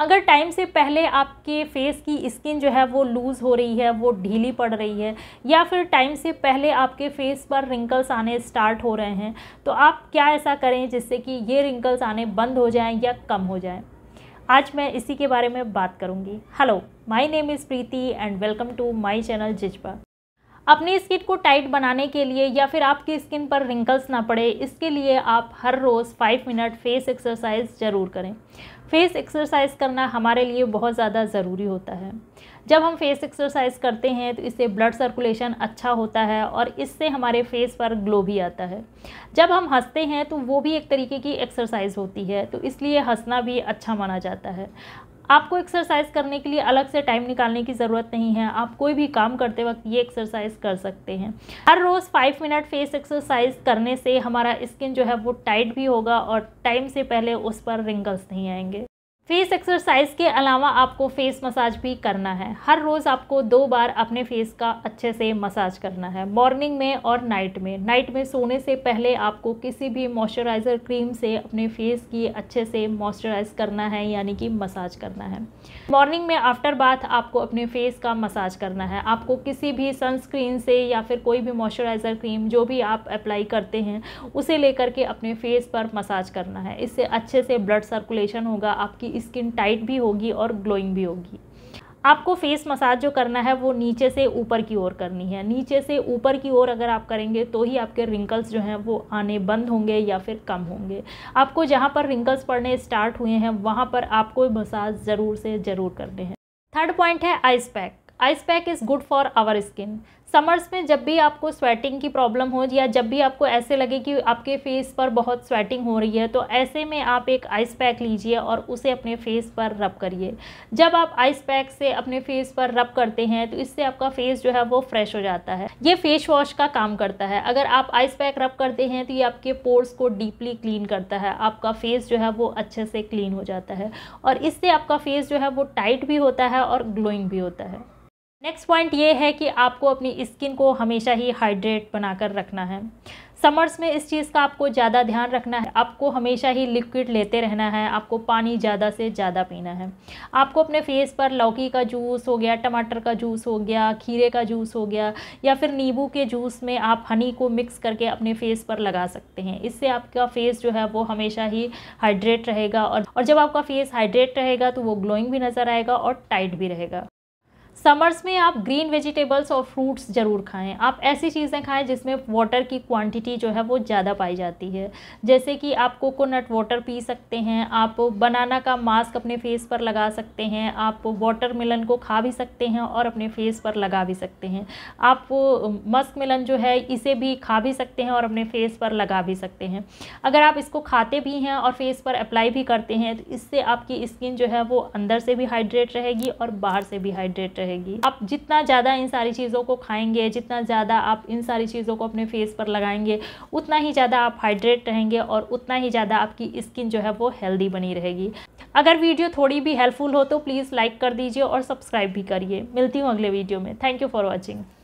अगर टाइम से पहले आपके फेस की स्किन जो है वो लूज़ हो रही है वो ढीली पड़ रही है या फिर टाइम से पहले आपके फेस पर रिंकल्स आने स्टार्ट हो रहे हैं तो आप क्या ऐसा करें जिससे कि ये रिंकल्स आने बंद हो जाएं या कम हो जाएं आज मैं इसी के बारे में बात करूंगी hello my name is Preeti and welcome to my channel जिजबा अपनी स्किन को टाइट बनाने के लिए या फिर आपकी स्किन पर रिंकल्स ना पड़े इसके लिए आप हर रोज़ फाइव मिनट फेस एक्सरसाइज ज़रूर करें फेस एक्सरसाइज करना हमारे लिए बहुत ज़्यादा ज़रूरी होता है जब हम फेस एक्सरसाइज करते हैं तो इससे ब्लड सर्कुलेशन अच्छा होता है और इससे हमारे फेस पर ग्लो भी आता है जब हम हंसते हैं तो वो भी एक तरीके की एक्सरसाइज होती है तो इसलिए हंसना भी अच्छा माना जाता है आपको एक्सरसाइज करने के लिए अलग से टाइम निकालने की ज़रूरत नहीं है आप कोई भी काम करते वक्त ये एक्सरसाइज कर सकते हैं हर रोज़ फाइव मिनट फेस एक्सरसाइज करने से हमारा स्किन जो है वो टाइट भी होगा और टाइम से पहले उस पर रिंगल्स नहीं आएंगे फेस एक्सरसाइज के अलावा आपको फेस मसाज भी करना है हर रोज़ आपको दो बार अपने फेस का अच्छे से मसाज करना है मॉर्निंग में और नाइट में नाइट में सोने से पहले आपको किसी भी मॉइस्चराइज़र क्रीम से अपने फेस की अच्छे से मॉइस्चराइज करना है यानी कि मसाज करना है मॉर्निंग में आफ्टर बाथ आपको अपने फेस का मसाज करना है आपको किसी भी सनस्क्रीन से या फिर कोई भी मॉइस्चराइज़र क्रीम जो भी आप अप्लाई करते हैं उसे लेकर के अपने फेस पर मसाज करना है इससे अच्छे से ब्लड सर्कुलेशन होगा आपकी स्किन टाइट भी होगी और ग्लोइंग भी होगी आपको फेस मसाज जो करना है वो नीचे से ऊपर की ओर करनी है नीचे से ऊपर की ओर अगर आप करेंगे तो ही आपके रिंकल्स जो हैं वो आने बंद होंगे या फिर कम होंगे आपको जहाँ पर रिंकल्स पड़ने स्टार्ट हुए हैं वहाँ पर आपको मसाज ज़रूर से ज़रूर करने हैं थर्ड पॉइंट है ice pack ice pack is good for our skin summers में जब भी आपको स्वेटिंग की प्रॉब्लम हो या जब भी आपको ऐसे लगे कि आपके फेस पर बहुत स्वेटिंग हो रही है तो ऐसे में आप एक आइस पैक लीजिए और उसे अपने फेस पर रब करिए जब आप आइस पैक से अपने फेस पर रब करते हैं तो इससे आपका फेस जो है वो फ्रेश हो जाता है ये फेस वॉश का काम करता है अगर आप आइस पैक रब करते हैं तो ये आपके पोर्स को डीपली क्लीन करता है आपका फेस जो है वो अच्छे से क्लीन हो जाता है और इससे आपका फेस जो है वो टाइट भी होता है और ग्लोइंग भी होता है नेक्स्ट पॉइंट ये है कि आपको अपनी स्किन को हमेशा ही हाइड्रेट बनाकर रखना है समर्स में इस चीज़ का आपको ज़्यादा ध्यान रखना है आपको हमेशा ही लिक्विड लेते रहना है आपको पानी ज़्यादा से ज़्यादा पीना है आपको अपने फेस पर लौकी का जूस हो गया टमाटर का जूस हो गया खीरे का जूस हो गया या फिर नींबू के जूस में आप हनी को मिक्स करके अपने फेस पर लगा सकते हैं इससे आपका फेस जो है वो हमेशा ही हाइड्रेट रहेगा और, और जब आपका फेस हाइड्रेट रहेगा तो वो ग्लोइंग भी नज़र आएगा और टाइट भी रहेगा समर्स में आप ग्रीन वेजिटेबल्स और फ्रूट्स ज़रूर खाएं आप ऐसी चीज़ें खाएं जिसमें वाटर की क्वांटिटी जो है वो ज़्यादा पाई जाती है जैसे कि आप कोकोनट वाटर पी सकते हैं आप बनाना का मास्क अपने फेस पर लगा सकते हैं आप वाटर मिलन को खा भी सकते हैं और अपने फेस पर लगा भी सकते हैं आप मस्क मिलन जो है इसे भी खा भी सकते हैं और अपने फेस पर लगा भी सकते हैं अगर आप इसको खाते भी हैं और फेस पर अप्लाई भी करते हैं तो इससे आपकी स्किन जो है वो अंदर से भी हाइड्रेट रहेगी और बाहर से भी हाइड्रेट रहेगी रहेगी आप जितना ज़्यादा इन सारी चीज़ों को खाएंगे जितना ज़्यादा आप इन सारी चीज़ों को अपने फेस पर लगाएंगे उतना ही ज़्यादा आप हाइड्रेट रहेंगे और उतना ही ज़्यादा आपकी स्किन जो है वो हेल्दी बनी रहेगी अगर वीडियो थोड़ी भी हेल्पफुल हो तो प्लीज़ लाइक कर दीजिए और सब्सक्राइब भी करिए मिलती हूँ अगले वीडियो में थैंक यू फॉर वॉचिंग